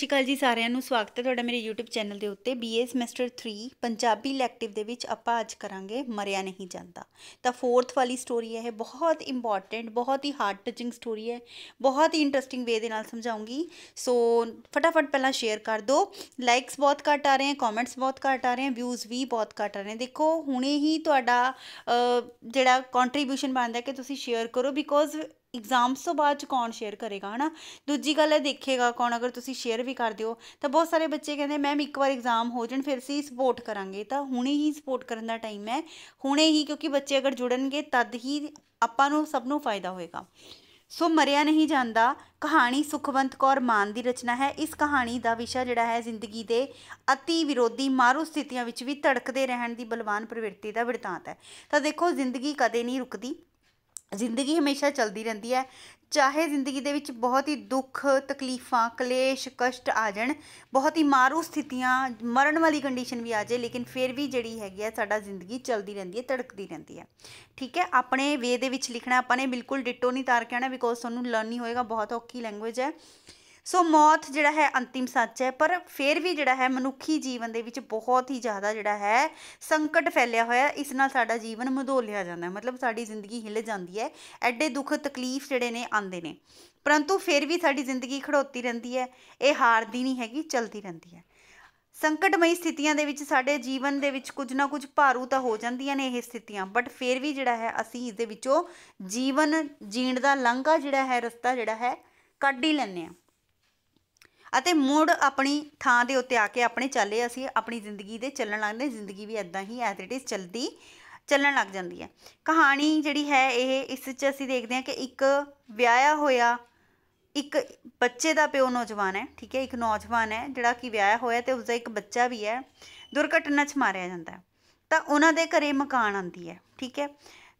ਸਤਿ ਜੀ ਸਾਰਿਆਂ ਨੂੰ ਸਵਾਗਤ ਹੈ ਤੁਹਾਡਾ ਮੇਰੇ YouTube ਚੈਨਲ ਦੇ ਉੱਤੇ BA ਸਮੈਸਟਰ 3 ਪੰਜਾਬੀ ਇਲੈਕਟਿਵ ਦੇ ਵਿੱਚ ਆਪਾਂ ਅੱਜ ਕਰਾਂਗੇ ਮਰਿਆ ਨਹੀਂ ਜਾਂਦਾ ਤਾਂ 4th ਵਾਲੀ ਸਟੋਰੀ ਹੈ ਇਹ ਬਹੁਤ ਇੰਪੋਰਟੈਂਟ ਬਹੁਤ ਹੀ ਹਾਰਟ ਟਚਿੰਗ ਸਟੋਰੀ ਹੈ ਬਹੁਤ ਹੀ ਇੰਟਰਸਟਿੰਗ ਵੇ ਦੇ ਨਾਲ ਸਮਝਾਉਂਗੀ ਸੋ ਫਟਾਫਟ ਪਹਿਲਾਂ ਸ਼ੇਅਰ ਕਰ ਦਿਓ ਲਾਈਕਸ ਬਹੁਤ ਘੱਟ ਆ ਰਹੇ ਹਨ ਕਮੈਂਟਸ ਬਹੁਤ ਘੱਟ ਆ ਰਹੇ ਹਨ ਵਿਊਜ਼ ਵੀ ਬਹੁਤ ਘੱਟ ਆ ਰਹੇ ਨੇ ਦੇਖੋ ਹੁਣੇ ਹੀ ਤੁਹਾਡਾ ਜਿਹੜਾ ਕੰਟਰੀਬਿਊਸ਼ਨ ਬਣਦਾ ਕਿ ਤੁਸੀਂ ਸ਼ੇਅਰ ਕਰੋ ਬਿਕੋਜ਼ ਇਗਜ਼ਾਮਸ ਤੋਂ ਬਾਅਦ ਚ ਕੌਣ ਸ਼ੇਅਰ ਕਰੇਗਾ ਹਨਾ ਦੂਜੀ ਗੱਲ ਇਹ ਦੇਖੇਗਾ ਕੌਣ ਅਗਰ ਤੁਸੀਂ ਸ਼ੇਅਰ ਵੀ ਕਰਦੇ ਹੋ ਤਾਂ ਬਹੁਤ ਸਾਰੇ ਬੱਚੇ ਕਹਿੰਦੇ ਮੈਮ ਇੱਕ ਵਾਰ ਇਗਜ਼ਾਮ ਹੋ ਜਾਣ ਫਿਰ ਸੀ ਸਪੋਰਟ ਕਰਾਂਗੇ ਤਾਂ ਹੁਣੇ ਹੀ ਸਪੋਰਟ ਕਰਨ ਦਾ ਟਾਈਮ ਹੈ ਹੁਣੇ ਹੀ ਕਿਉਂਕਿ ਬੱਚੇ ਅਗਰ ਜੁੜਨਗੇ ਤਦ ਹੀ ਆਪਾਂ ਨੂੰ ਸਭ ਨੂੰ ਫਾਇਦਾ ਹੋਏਗਾ ਸੋ ਮਰਿਆ ਨਹੀਂ ਜਾਂਦਾ ਕਹਾਣੀ ਸੁਖਵੰਤ ਕੌਰ ਮਾਨ ਦੀ ਰਚਨਾ ਹੈ ਇਸ ਕਹਾਣੀ ਦਾ ਵਿਸ਼ਾ ਜਿਹੜਾ ਹੈ ਜ਼ਿੰਦਗੀ ਦੇ ਅਤੀ ਵਿਰੋਧੀ ਮਾਰੂ ਸਥਿਤੀਆਂ ਵਿੱਚ ਵੀ ਧੜਕਦੇ ਰਹਿਣ ਦੀ ਬਲਵਾਨ ਪ੍ਰਵਿਰਤੀ ਦਾ ਵਿਰਤਾਂਤ ਹੈ ਤਾਂ ਦੇਖੋ ਜ਼ਿੰਦਗੀ ਕਦੇ ਨਹੀਂ ਰੁਕਦੀ ਜ਼ਿੰਦਗੀ ਹਮੇਸ਼ਾ ਚਲਦੀ ਰਹਿੰਦੀ ਹੈ ਚਾਹੇ ਜ਼ਿੰਦਗੀ ਦੇ ਵਿੱਚ ਬਹੁਤ ਹੀ ਦੁੱਖ ਤਕਲੀਫਾਂ ਕਲੇਸ਼ ਕਸ਼ਟ ਆ ਜਾਣ ਬਹੁਤ ਹੀ ਮਾਰੂ ਸਥਿਤੀਆਂ ਮਰਨ ਵਾਲੀ ਕੰਡੀਸ਼ਨ ਵੀ ਆ ਜਾਏ ਲੇਕਿਨ ਫਿਰ ਵੀ ਜਿਹੜੀ ਹੈਗੀ ਆ ਸਾਡਾ ਜ਼ਿੰਦਗੀ ਚਲਦੀ ਰਹਿੰਦੀ ਹੈ ਧੜਕਦੀ ਰਹਿੰਦੀ ਹੈ ਠੀਕ ਹੈ ਆਪਣੇ ਵੇ ਦੇ ਵਿੱਚ ਲਿਖਣਾ ਆਪਾਂ ਨੇ ਬਿਲਕੁਲ ਡਿਟੋ ਨਹੀਂ ਤਾਰ ਕੇ ਆਣਾ ਬਿਕੋਜ਼ ਤੁਹਾਨੂੰ ਲਰਨ ਨਹੀਂ ਹੋਏਗਾ ਬਹੁਤ ਔਖੀ ਲੈਂਗੁਏਜ ਹੈ ਸੋ ਮੌਤ ਜਿਹੜਾ ਹੈ ਅੰਤਿਮ ਸੱਚ ਹੈ ਪਰ ਫਿਰ ਵੀ ਜਿਹੜਾ ਹੈ ਮਨੁੱਖੀ ਜੀਵਨ ਦੇ ਵਿੱਚ ਬਹੁਤ ਹੀ ਜ਼ਿਆਦਾ ਜਿਹੜਾ ਹੈ ਸੰਕਟ ਫੈਲਿਆ ਹੋਇਆ ਇਸ ਨਾਲ ਸਾਡਾ ਜੀਵਨ ਮਧੋਲਿਆ ਜਾਂਦਾ ਹੈ ਮਤਲਬ ਸਾਡੀ ਜ਼ਿੰਦਗੀ ਹਿੱਲ ਜਾਂਦੀ ਹੈ ਐਡੇ ਦੁੱਖ ਤਕਲੀਫ ਜਿਹੜੇ ਨੇ ਆਉਂਦੇ ਨੇ ਪਰੰਤੂ ਫਿਰ ਵੀ ਸਾਡੀ ਜ਼ਿੰਦਗੀ ਖੜੋਤੀ ਰਹਿੰਦੀ ਹੈ ਇਹ ਹਾਰਦੀ ਨਹੀਂ ਹੈਗੀ ਚਲਦੀ ਰਹਿੰਦੀ ਹੈ ਸੰਕਟਮਈ ਸਥਿਤੀਆਂ ਦੇ ਵਿੱਚ ਸਾਡੇ ਜੀਵਨ ਦੇ ਵਿੱਚ ਕੁਝ ਨਾ ਕੁਝ ਭਾਰੂ ਤਾਂ ਹੋ ਜਾਂਦੀਆਂ ਨੇ ਇਹ ਸਥਿਤੀਆਂ ਬਟ ਫਿਰ ਵੀ ਜਿਹੜਾ ਹੈ ਅਸੀਂ ਇਸ ਦੇ ਵਿੱਚੋਂ ਜੀਵਨ ਜੀਣ ਦਾ ਲੰਘਾ ਜਿਹੜਾ ਹੈ ਰਸਤਾ ਜਿਹੜਾ ਹੈ ਕੱਢ ਹੀ ਲੈਂਦੇ ਆ ਅਤੇ ਮੁੜ ਆਪਣੀ ਥਾਂ ਦੇ ਉੱਤੇ ਆ ਕੇ ਆਪਣੇ ਚੱਲੇ ਅਸੀਂ ਆਪਣੀ ਜ਼ਿੰਦਗੀ ਦੇ ਚੱਲਣ ਲੱਗਦੇ ਜ਼ਿੰਦਗੀ ਵੀ ਐਦਾਂ ਹੀ ਐਜ਼ ਇਟ ਇਜ਼ ਚਲਦੀ ਚੱਲਣ ਲੱਗ ਜਾਂਦੀ ਹੈ ਕਹਾਣੀ ਜਿਹੜੀ ਹੈ ਇਹ ਇਸ ਵਿੱਚ ਅਸੀਂ ਦੇਖਦੇ ਹਾਂ ਕਿ ਇੱਕ ਵਿਆਹਿਆ ਹੋਇਆ ਇੱਕ ਬੱਚੇ ਦਾ ਪਿਓ ਨੌਜਵਾਨ ਹੈ ਠੀਕ ਹੈ ਇੱਕ ਨੌਜਵਾਨ ਹੈ ਜਿਹੜਾ ਕਿ ਵਿਆਹਿਆ ਹੋਇਆ ਤੇ ਉਸਦਾ ਇੱਕ ਬੱਚਾ ਵੀ ਹੈ ਦੁਰਘਟਨਾ 'ਚ ਮਾਰਿਆ ਜਾਂਦਾ ਹੈ ਤਾਂ ਉਹਨਾਂ ਦੇ ਘਰੇ ਮਕਾਨ ਆਂਦੀ ਹੈ ਠੀਕ ਹੈ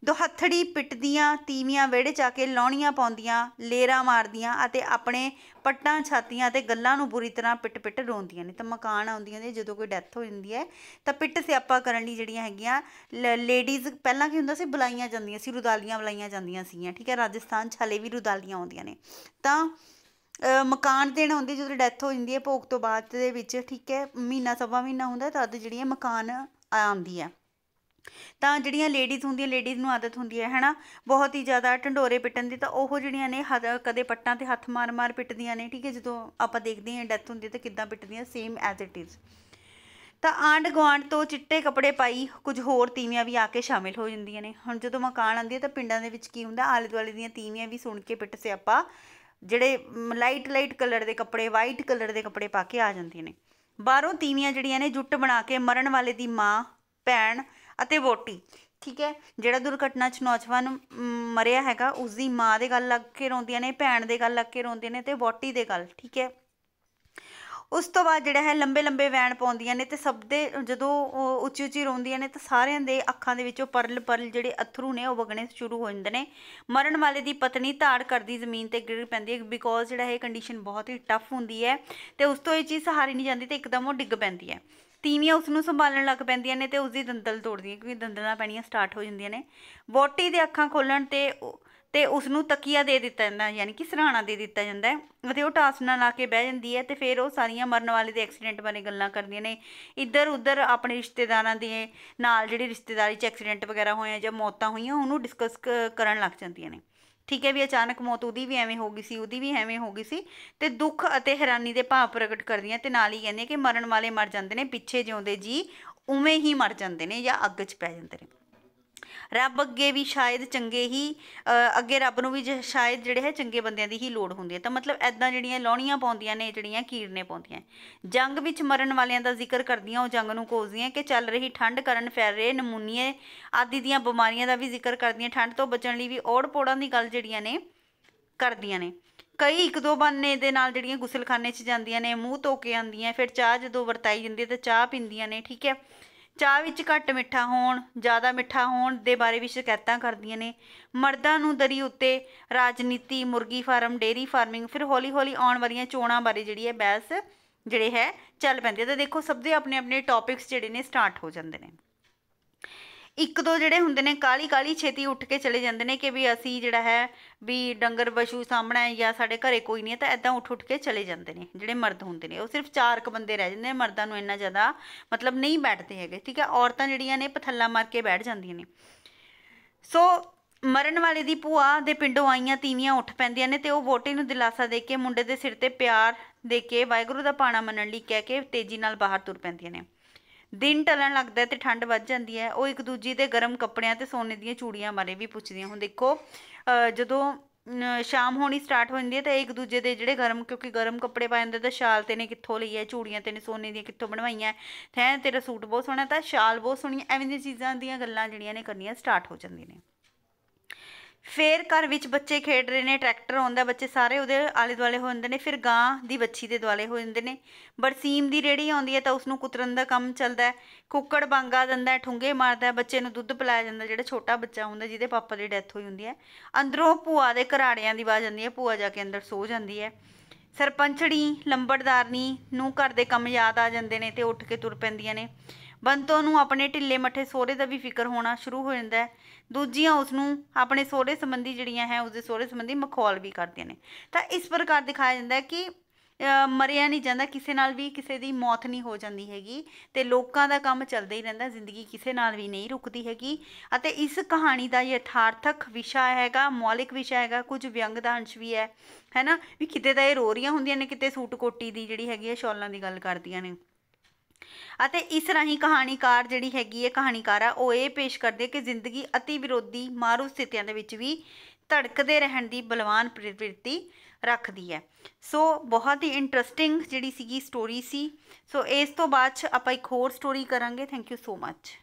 ਦੁਹੱਥੜੀ ਪਿੱਟਦੀਆਂ ਤੀਵੀਆਂ ਵਿਹੜੇ ਜਾ ਕੇ ਲੌਣੀਆਂ ਪਾਉਂਦੀਆਂ ਲੇਰਾ ਮਾਰਦੀਆਂ ਅਤੇ ਆਪਣੇ ਪੱਟਾਂ ਛਾਤੀਆਂ ਅਤੇ ਗੱਲਾਂ ਨੂੰ ਬੁਰੀ ਤਰ੍ਹਾਂ ਪਿੱਟ ਪਿੱਟ ਰੋਂਦੀਆਂ ਨੇ ਤਾਂ ਮਕਾਨ ਆਉਂਦੀਆਂ ਨੇ ਜਦੋਂ ਕੋਈ ਡੈਥ ਹੋ ਜਾਂਦੀ ਹੈ ਤਾਂ ਪਿੱਟ ਸਿਆਪਾ ਕਰਨ ਲਈ ਜਿਹੜੀਆਂ ਹੈਗੀਆਂ ਲੇਡੀਜ਼ ਪਹਿਲਾਂ ਕੀ ਹੁੰਦਾ ਸੀ ਬੁਲਾਈਆਂ ਜਾਂਦੀਆਂ ਸੀ ਰੁਦਾਲੀਆਂ ਬੁਲਾਈਆਂ ਜਾਂਦੀਆਂ ਸੀ ਠੀਕ ਹੈ ਰਾਜਸਥਾਨ 'ਚ ਹਲੇ ਵੀ ਰੁਦਾਲੀਆਂ ਆਉਂਦੀਆਂ ਨੇ ਤਾਂ ਮਕਾਨ ਦੇਣ ਆਉਂਦੇ ਜਦੋਂ ਡੈਥ ਹੋ ਜਾਂਦੀ ਹੈ ਭੋਗ ਤੋਂ ਬਾਅਦ ਦੇ ਵਿੱਚ ਠੀਕ ਹੈ ਮਹੀਨਾ ਸਵਾ ਮਹੀਨਾ ਹੁੰਦਾ ਤਦ ਜਿਹੜੀਆਂ ਮਕਾਨ ਆਉਂਦੀ ਹੈ ਤਾਂ ਜਿਹੜੀਆਂ ਲੇਡੀਜ਼ ਹੁੰਦੀਆਂ ਲੇਡੀਜ਼ ਨੂੰ ਆਦਤ ਹੁੰਦੀ ਹੈ ਹੈਨਾ ਬਹੁਤ ਹੀ ਜ਼ਿਆਦਾ ਢੰਡੋਰੇ ਪਿੱਟਣ ਦੀ ਤਾਂ ਉਹ ਜਿਹੜੀਆਂ ਨੇ ਕਦੇ ਪੱਟਾਂ ਤੇ ਹੱਥ ਮਾਰ-ਮਾਰ ਪਿੱਟਦੀਆਂ ਨੇ ਠੀਕ ਹੈ ਜਦੋਂ ਆਪਾਂ ਦੇਖਦੇ ਹਾਂ ਡੈਥ ਹੁੰਦੀ ਹੈ ਤਾਂ ਕਿੱਦਾਂ ਪਿੱਟਦੀਆਂ ਸੇਮ ਐਜ਼ ਇਟ ਇਜ਼ ਤਾਂ ਆਂਡ ਗਵਾਂਡ ਤੋਂ ਚਿੱਟੇ ਕੱਪੜੇ ਪਾਈ ਕੁਝ ਹੋਰ ਤੀਵੀਆਂ ਵੀ ਆ ਕੇ ਸ਼ਾਮਿਲ ਹੋ ਜਾਂਦੀਆਂ ਨੇ ਹੁਣ ਜਦੋਂ ਮਕਾਨ ਆਉਂਦੀ ਹੈ ਤਾਂ ਪਿੰਡਾਂ ਦੇ ਵਿੱਚ ਕੀ ਹੁੰਦਾ ਆਲੇ ਦੁਆਲੇ ਦੀਆਂ ਤੀਵੀਆਂ ਵੀ ਸੁਣ ਕੇ ਪਿੱਟ ਆਪਾਂ ਜਿਹੜੇ ਲਾਈਟ ਲਾਈਟ ਕਲਰ ਦੇ ਕੱਪੜੇ ਵਾਈਟ ਕਲਰ ਦੇ ਕੱਪੜੇ ਪਾ ਕੇ ਆ ਜਾਂਦੀਆਂ ਨੇ ਬਾਹਰੋਂ ਤੀਵੀਆਂ ਜਿਹੜੀਆਂ ਨੇ ਜੁੱਟ ਬਣਾ ਕੇ ਮਰਨ ਵਾਲੇ ਦੀ ਮਾਂ ਭੈਣ ਅਤੇ ਵੋਟੀ ਠੀਕ ਹੈ ਜਿਹੜਾ ਦੁਰਘਟਨਾ 'ਚ ਨੌਜਵਾਨ ਮਰਿਆ ਹੈਗਾ ਉਸ ਦੀ ਮਾਂ ਦੇ ਗੱਲ ਲੱਗ ਕੇ ਰੋਂਦੀਆਂ ਨੇ ਭੈਣ ਦੇ ਗੱਲ ਲੱਗ ਕੇ ਰੋਂਦੀਆਂ ਨੇ ਤੇ ਵੋਟੀ ਦੇ ਗੱਲ ਠੀਕ ਹੈ ਉਸ ਤੋਂ ਬਾਅਦ ਜਿਹੜਾ ਹੈ ਲੰਬੇ ਲੰਬੇ ਵੈਣ ਪਾਉਂਦੀਆਂ ਨੇ ਤੇ ਸਭ ਦੇ ਜਦੋਂ ਉੱਚੀ ਉੱਚੀ ਰੋਂਦੀਆਂ ਨੇ ਤਾਂ ਸਾਰਿਆਂ ਦੇ ਅੱਖਾਂ ਦੇ ਵਿੱਚੋਂ ਪਰਲ ਪਰਲ ਜਿਹੜੇ ਅਥਰੂ ਨੇ ਉਹ ਵਗਣੇ ਸ਼ੁਰੂ ਹੋ ਜਾਂਦੇ ਨੇ ਮਰਨ ਵਾਲੇ ਦੀ ਪਤਨੀ ਧਾੜ ਕਰਦੀ ਜ਼ਮੀਨ ਤੇ ਗਿਰ ਪੈਂਦੀ ਹੈ ਬਿਕੋਜ਼ ਜਿਹੜਾ ਹੈ ਕੰਡੀਸ਼ਨ ਬਹੁਤ ਹੀ ਟਫ ਹੁੰਦੀ ਹੈ ਤੇ ਉਸ ਤੋਂ ਇਹ ਚੀਜ਼ ਸਹਾਰੀ ਨਹੀਂ ਜਾਂਦੀ ਤੇ ਇੱਕਦਮ ਉਹ ਡਿੱਗ ਪੈਂਦੀ ਹੈ ਤੀਵੀਆਂ ਉਸ ਨੂੰ ਸੰਭਾਲਣ ਲੱਗ ਪੈਂਦੀਆਂ ਨੇ ਤੇ ਉਸ ਦੀ ਦੰਦਲ ਤੋੜਦੀਆਂ ਕਿਉਂਕਿ ਦੰਦਲਾਂ ਪੈਣੀਆਂ ਸਟਾਰਟ ਹੋ ਜਾਂਦੀਆਂ ਨੇ ਬੋਟੀ ਦੇ ਅੱਖਾਂ ਖੋਲਣ ਤੇ ਤੇ ਉਸ ਨੂੰ ਤਕੀਆ ਦੇ ਦਿੱਤਾ ਜਾਂਦਾ ਯਾਨੀ ਕਿ ਸਰਾਣਾ ਦੇ ਦਿੱਤਾ ਜਾਂਦਾ ਹੈ ਤੇ ਉਹ ਟਾਸ ਨਾਲ ਆ ਕੇ ਬਹਿ ਜਾਂਦੀ ਹੈ ਤੇ ਫਿਰ ਉਹ ਸਾਰੀਆਂ ਮਰਨ ਵਾਲੇ ਦੇ ਐਕਸੀਡੈਂਟ ਬਾਰੇ ਗੱਲਾਂ ਕਰਦੀਆਂ ਨੇ ਇੱਧਰ ਉੱਧਰ ਆਪਣੇ ਰਿਸ਼ਤੇਦਾਰਾਂ ਦੇ ਨਾਲ ਜਿਹੜੇ ਰਿਸ਼ਤੇਦਾਰੀ 'ਚ ਐਕਸੀਡੈਂਟ ਵਗੈਰਾ ਹੋਏ ਆ ਜਾਂ ਮੌਤਾਂ ਹੋਈਆਂ ਉਹਨੂੰ ਡਿਸਕਸ ਕਰਨ ਲੱਗ ਜਾਂਦੀਆਂ ਨੇ ਠੀਕ ਹੈ ਵੀ ਅਚਾਨਕ ਮੌਤ ਉਹਦੀ ਵੀ ਐਵੇਂ ਹੋ ਗਈ ਸੀ ਉਹਦੀ ਵੀ ਐਵੇਂ ਹੋ ਗਈ ਸੀ ਤੇ ਦੁੱਖ ਅਤੇ ਹੈਰਾਨੀ ਦੇ ਭਾਵ ਪ੍ਰਗਟ ਕਰਦੀਆਂ ਤੇ ਨਾਲ ਹੀ ਕਹਿੰਦੇ ਕਿ ਮਰਨ ਵਾਲੇ ਮਰ ਜਾਂਦੇ ਨੇ ਪਿੱਛੇ ਜਿਉਂਦੇ ਜੀ ਉਵੇਂ ਹੀ ਮਰ ਜਾਂਦੇ ਨੇ ਜਾਂ ਅੱਗ 'ਚ ਪੈ ਜਾਂਦੇ ਨੇ ਰੱਬ ਅੱਗੇ ਵੀ ਸ਼ਾਇਦ ਚੰਗੇ ਹੀ ਅੱਗੇ ਰੱਬ ਨੂੰ ਵੀ ਸ਼ਾਇਦ ਜਿਹੜੇ ਹੈ ਚੰਗੇ ਬੰਦਿਆਂ ਦੀ ਹੀ ਲੋੜ ਹੁੰਦੀ ਹੈ ਤਾਂ ਮਤਲਬ ਐਦਾਂ ਜਿਹੜੀਆਂ ਲਾਉਣੀਆਂ ਪਾਉਂਦੀਆਂ ਨੇ ਜਿਹੜੀਆਂ ਕੀੜਨੇ ਪਾਉਂਦੀਆਂ ਜੰਗ ਵਿੱਚ ਮਰਨ ਵਾਲਿਆਂ ਦਾ ਜ਼ਿਕਰ ਕਰਦੀਆਂ ਉਹ ਜੰਗ ਨੂੰ ਕੋਸਦੀਆਂ ਕਿ ਚੱਲ ਰਹੀ ਠੰਡ ਕਰਨ ਫੈਲ ਰਹੇ ਨਮੂਨੀਏ ਆਦਿ ਦੀਆਂ ਬਿਮਾਰੀਆਂ ਦਾ ਵੀ ਜ਼ਿਕਰ ਕਰਦੀਆਂ ਠੰਡ ਤੋਂ ਬਚਣ ਲਈ ਵੀ ਔੜ ਪੋੜਾਂ ਦੀ ਗੱਲ ਜਿਹੜੀਆਂ ਨੇ ਕਰਦੀਆਂ ਨੇ ਕਈ ਇੱਕ ਦੋ ਬੰਨੇ ਦੇ ਨਾਲ ਜਿਹੜੀਆਂ ਗੁਸਲਖਾਨੇ 'ਚ ਜਾਂਦੀਆਂ ਨੇ ਮੂੰਹ ਧੋ ਕੇ ਆਉਂਦੀਆਂ ਫਿਰ ਚਾਹ ਜਦੋਂ ਵਰਤਾਈ ਜਾਂਦੀ ਹੈ ਤਾਂ ਚਾਹ ਪੀਂਦੀਆਂ ਨੇ ਠੀਕ ਹੈ ਚਾਹ ਵਿੱਚ ਘੱਟ ਮਿੱਠਾ ਹੋਣ ਜ਼ਿਆਦਾ ਮਿੱਠਾ ਹੋਣ ਦੇ ਬਾਰੇ ਵੀ ਸ਼ਿਕਾਇਤਾਂ ਕਰਦੀਆਂ ਨੇ ਮਰਦਾਂ ਨੂੰ ਦਰੀ ਉੱਤੇ ਰਾਜਨੀਤੀ ਮੁਰਗੀ ਫਾਰਮ ਡੇਰੀ ਫਾਰਮਿੰਗ ਫਿਰ ਹੌਲੀ-ਹੌਲੀ ਆਉਣ ਵਾਲੀਆਂ ਚੋਣਾਂ ਬਾਰੇ ਜਿਹੜੀ ਹੈ ਬਹਿਸ ਜਿਹੜੇ ਹੈ ਚੱਲ ਪੈਂਦੇ ਤਾਂ ਦੇਖੋ ਸਭ ਦੇ ਆਪਣੇ ਆਪਣੇ ਟੌਪਿਕਸ ਜਿਹੜੇ ਨੇ ਸਟਾਰਟ ਹੋ ਜਾਂਦੇ ਨੇ ਇੱਕ ਦੋ ਜਿਹੜੇ ਹੁੰਦੇ ਨੇ ਕਾਲੀ ਕਾਲੀ ਛੇਤੀ ਉੱਠ ਕੇ ਚਲੇ ਜਾਂਦੇ ਨੇ ਕਿ ਵੀ ਅਸੀਂ ਜਿਹੜਾ ਹੈ ਵੀ ਡੰਗਰ ਬਸ਼ੂ ਸਾਹਮਣਾ ਹੈ ਜਾਂ ਸਾਡੇ ਘਰੇ ਕੋਈ ਨਹੀਂ ਹੈ ਤਾਂ ਐਦਾਂ ਉੱਠ ਉੱਠ ਕੇ ਚਲੇ ਜਾਂਦੇ ਨੇ ਜਿਹੜੇ ਮਰਦ ਹੁੰਦੇ ਨੇ ਉਹ ਸਿਰਫ ਚਾਰ ਕ ਬੰਦੇ ਰਹਿ ਜਾਂਦੇ ਨੇ ਮਰਦਾਂ ਨੂੰ ਇੰਨਾ ਜ਼ਿਆਦਾ ਮਤਲਬ ਨਹੀਂ ਬੈਠਦੇ ਹੈਗੇ ਠੀਕ ਹੈ ਔਰਤਾਂ ਜਿਹੜੀਆਂ ਨੇ ਪਥੱਲਾ ਮਾਰ ਕੇ ਬੈਠ ਜਾਂਦੀਆਂ ਨੇ ਸੋ ਮਰਨ ਵਾਲੇ ਦੀ ਭੂਆ ਦੇ ਪਿੰਡੋਂ ਆਈਆਂ ਤੀਵੀਆਂ ਉੱਠ ਪੈਂਦੀਆਂ ਨੇ ਤੇ ਉਹ ਵੋਟੇ ਨੂੰ ਦਿਲਾਸਾ ਦੇ ਕੇ ਮੁੰਡੇ ਦੇ ਸਿਰ ਤੇ ਪਿਆਰ ਦੇ ਕੇ ਵਾਹਿਗੁਰੂ ਦਾ ਪਾਣਾ ਮੰਨਣ ਲਈ ਕਹਿ ਕੇ ਤੇਜ਼ੀ ਨਾਲ ਬਾਹਰ ਤੁਰ ਪੈਂਦੀਆਂ ਨੇ ਦਿਨ ਢਲਣ ਲੱਗਦਾ ਤੇ ਠੰਡ ਵੱਧ ਜਾਂਦੀ ਹੈ ਉਹ ਇੱਕ ਦੂਜੀ ਦੇ ਗਰਮ ਕੱਪੜਿਆਂ ਤੇ ਸੋਨੇ ਦੀਆਂ ਚੂੜੀਆਂ ਬਾਰੇ ਵੀ ਪੁੱਛਦੀਆਂ ਹੁਣ ਦੇਖੋ ਜਦੋਂ ਸ਼ਾਮ ਹੋਣੀ ਸਟਾਰਟ ਹੋ ਜਾਂਦੀ ਹੈ ਤਾਂ ਇੱਕ ਦੂਜੇ ਦੇ ਜਿਹੜੇ ਗਰਮ ਕਿਉਂਕਿ ਗਰਮ ਕੱਪੜੇ ਪਾਏ ਹੁੰਦੇ ਤਾਂ ਸ਼ਾਲ ਤੇ ਨੇ ਕਿੱਥੋਂ ਲਈ ਹੈ ਚੂੜੀਆਂ ਤੇ ਨੇ ਸੋਨੇ ਦੀਆਂ ਕਿੱਥੋਂ ਬਣਵਾਈਆਂ ਹੈ ਤੇਰਾ ਸੂਟ ਬਹੁਤ ਸੋਹਣਾ ਤਾਂ ਸ਼ਾਲ ਬਹੁਤ ਸੋਹਣੀ ਐਵੇਂ ਦੀਆਂ ਚੀਜ਼ਾਂ ਦੀਆਂ ਗੱਲਾਂ ਜਿਹੜੀਆਂ ਨੇ ਕਰਨੀਆਂ ਸਟਾਰਟ ਹੋ ਜਾਂਦੀਆਂ ਨੇ ਫੇਰ ਘਰ ਵਿੱਚ ਬੱਚੇ ਖੇਡ ਰਹੇ ਨੇ ਟਰੈਕਟਰ ਆਉਂਦਾ ਬੱਚੇ ਸਾਰੇ ਉਹਦੇ ਆਲੇ ਦੁਆਲੇ ਹੋ ਜਾਂਦੇ ਨੇ ਫਿਰ ਗਾਂ ਦੀ ਵੱਛੀ ਦੇ ਦੁਆਲੇ ਹੋ ਜਾਂਦੇ ਨੇ ਬਰਸੀਮ ਦੀ ਰੇੜੀ ਆਉਂਦੀ ਹੈ ਤਾਂ ਉਸ ਨੂੰ ਕੁਤਰਨ ਦਾ ਕੰਮ ਚੱਲਦਾ ਹੈ ਕੁੱਕੜ ਬਾਂਗਾ ਦਿੰਦਾ ਠੁੰਗੇ ਮਾਰਦਾ ਬੱਚੇ ਨੂੰ ਦੁੱਧ ਪਿਲਾਇਆ ਜਾਂਦਾ ਜਿਹੜਾ ਛੋਟਾ ਬੱਚਾ ਹੁੰਦਾ ਜਿਹਦੇ ਪਾਪਾ ਦੀ ਡੈਥ ਹੋਈ ਹੁੰਦੀ ਹੈ ਅੰਦਰੋਂ ਭੂਆ ਦੇ ਘਰਾੜਿਆਂ ਦੀ ਆਵਾਜ਼ ਆਉਂਦੀ ਹੈ ਭੂਆ ਜਾ ਕੇ ਅੰਦਰ ਸੋ ਜਾਂਦੀ ਹੈ ਸਰਪੰਚੜੀ ਲੰਬੜਦਾਰਨੀ ਨੂੰ ਘਰ ਦੇ ਕੰਮ ਯਾਦ ਆ ਜਾਂਦੇ ਨੇ ਤੇ ਉੱਠ ਕੇ ਤੁਰ ਪੈਂਦੀਆਂ ਨੇ ਬੰਤੋ ਨੂੰ ਆਪਣੇ ਢਿੱਲੇ ਮੱਠੇ ਸੋਹਰੇ ਦਾ ਵੀ ਫਿਕਰ ਹੋਣਾ ਸ਼ੁਰੂ ਹੋ ਜਾਂਦਾ ਹੈ ਦੂਜੀਆਂ ਉਸ ਨੂੰ ਆਪਣੇ ਸੋਹਰੇ ਸੰਬੰਧੀ ਜਿਹੜੀਆਂ ਹੈ ਉਸ ਦੇ ਸੋਹਰੇ ਸੰਬੰਧੀ ਮਖੌਲ ਵੀ ਕਰਦੀਆਂ ਨੇ ਤਾਂ ਇਸ ਪ੍ਰਕਾਰ ਦਿਖਾਇਆ ਜਾਂਦਾ ਹੈ ਕਿ ਮਰਿਆ ਨਹੀਂ ਜਾਂਦਾ ਕਿਸੇ ਨਾਲ ਵੀ ਕਿਸੇ ਦੀ ਮੌਤ ਨਹੀਂ ਹੋ ਜਾਂਦੀ ਹੈਗੀ ਤੇ ਲੋਕਾਂ ਦਾ ਕੰਮ ਚੱਲਦਾ ਹੀ ਰਹਿੰਦਾ ਜ਼ਿੰਦਗੀ ਕਿਸੇ ਨਾਲ ਵੀ ਨਹੀਂ ਰੁਕਦੀ ਹੈਗੀ ਅਤੇ ਇਸ ਕਹਾਣੀ ਦਾ ਯਥਾਰਥਕ ਵਿਸ਼ਾ ਹੈਗਾ ਮੌਲਿਕ ਵਿਸ਼ਾ ਹੈਗਾ ਕੁਝ ਵਿਅੰਗ ਦਾ ਅੰਸ਼ ਵੀ ਹੈ ਹੈਨਾ ਵੀ ਕਿਤੇ ਤਾਂ ਇਹ ਰੋ ਰਹੀਆਂ ਹੁੰਦੀਆਂ ਨੇ ਕਿਤੇ ਸੂਟ ਕੋਟੀ ਦੀ ਜਿਹੜੀ ਹੈਗੀ ਹੈ ਸ਼ੌਲਾਂ ਦੀ ਗੱਲ ਕਰਦੀਆਂ ਨੇ ਅਤੇ ਇਸ ਰਾਹੀਂ ਕਹਾਣੀਕਾਰ ਜਿਹੜੀ ਹੈਗੀ ਹੈ ਕਹਾਣੀਕਾਰ ਆ ਉਹ ਇਹ ਪੇਸ਼ ਕਰਦੇ ਕਿ ਜ਼ਿੰਦਗੀ ਅਤੀ ਵਿਰੋਧੀ ਮਾਰੂ ਸਥਿਤੀਆਂ ਦੇ ਵਿੱਚ ਵੀ ਧੜਕਦੇ ਰਹਿਣ ਦੀ ਬਲਵਾਨ ਪ੍ਰਵਿਰਤੀ ਰੱਖਦੀ ਹੈ ਸੋ ਬਹੁਤ ਹੀ ਇੰਟਰਸਟਿੰਗ ਜਿਹੜੀ ਸੀਗੀ ਸਟੋਰੀ ਸੀ ਸੋ ਇਸ ਤੋਂ ਬਾਅਦ ਆਪਾਂ ਇੱਕ ਹੋਰ ਸਟੋਰੀ ਕਰਾਂਗੇ ਥੈਂਕ ਯੂ ਸੋ ਮੱਚ